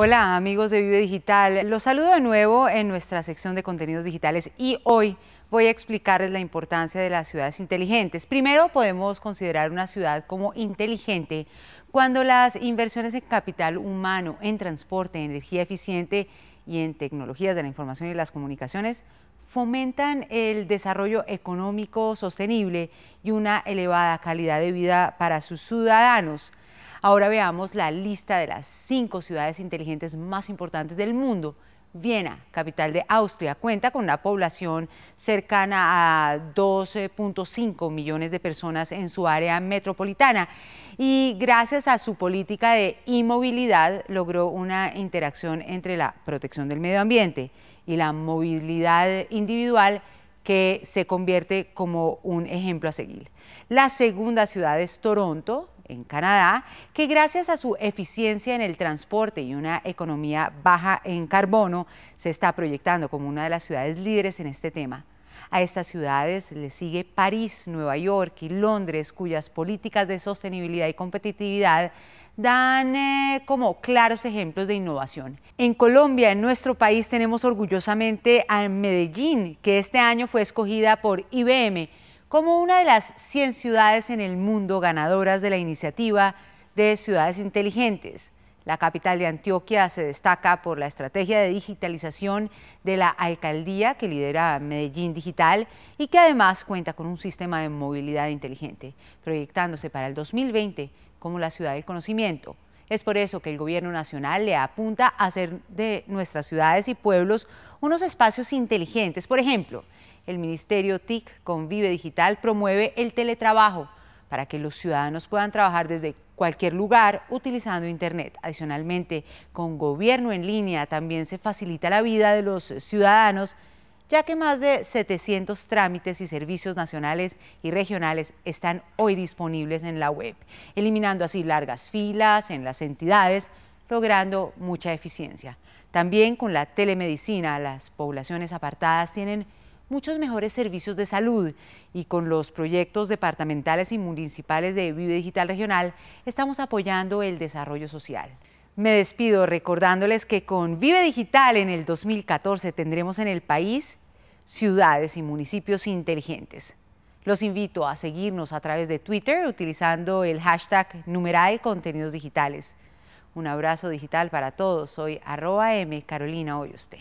Hola amigos de Vive Digital, los saludo de nuevo en nuestra sección de contenidos digitales y hoy voy a explicarles la importancia de las ciudades inteligentes. Primero podemos considerar una ciudad como inteligente cuando las inversiones en capital humano, en transporte, en energía eficiente y en tecnologías de la información y las comunicaciones fomentan el desarrollo económico sostenible y una elevada calidad de vida para sus ciudadanos. Ahora veamos la lista de las cinco ciudades inteligentes más importantes del mundo. Viena, capital de Austria, cuenta con una población cercana a 12.5 millones de personas en su área metropolitana y gracias a su política de inmovilidad logró una interacción entre la protección del medio ambiente y la movilidad individual que se convierte como un ejemplo a seguir. La segunda ciudad es Toronto, en Canadá, que gracias a su eficiencia en el transporte y una economía baja en carbono, se está proyectando como una de las ciudades líderes en este tema. A estas ciudades le sigue París, Nueva York y Londres, cuyas políticas de sostenibilidad y competitividad dan eh, como claros ejemplos de innovación. En Colombia, en nuestro país, tenemos orgullosamente a Medellín, que este año fue escogida por IBM como una de las 100 ciudades en el mundo ganadoras de la iniciativa de ciudades inteligentes. La capital de Antioquia se destaca por la estrategia de digitalización de la alcaldía que lidera Medellín Digital y que además cuenta con un sistema de movilidad inteligente, proyectándose para el 2020 como la ciudad del conocimiento. Es por eso que el gobierno nacional le apunta a hacer de nuestras ciudades y pueblos unos espacios inteligentes. Por ejemplo, el Ministerio TIC Convive Digital promueve el teletrabajo para que los ciudadanos puedan trabajar desde cualquier lugar utilizando Internet. Adicionalmente, con gobierno en línea también se facilita la vida de los ciudadanos, ya que más de 700 trámites y servicios nacionales y regionales están hoy disponibles en la web, eliminando así largas filas en las entidades, logrando mucha eficiencia. También con la telemedicina, las poblaciones apartadas tienen muchos mejores servicios de salud y con los proyectos departamentales y municipales de Vive Digital Regional estamos apoyando el desarrollo social. Me despido recordándoles que con Vive Digital en el 2014 tendremos en el país ciudades y municipios inteligentes. Los invito a seguirnos a través de Twitter utilizando el hashtag numeral contenidos digitales. Un abrazo digital para todos. Soy arroba M Carolina usted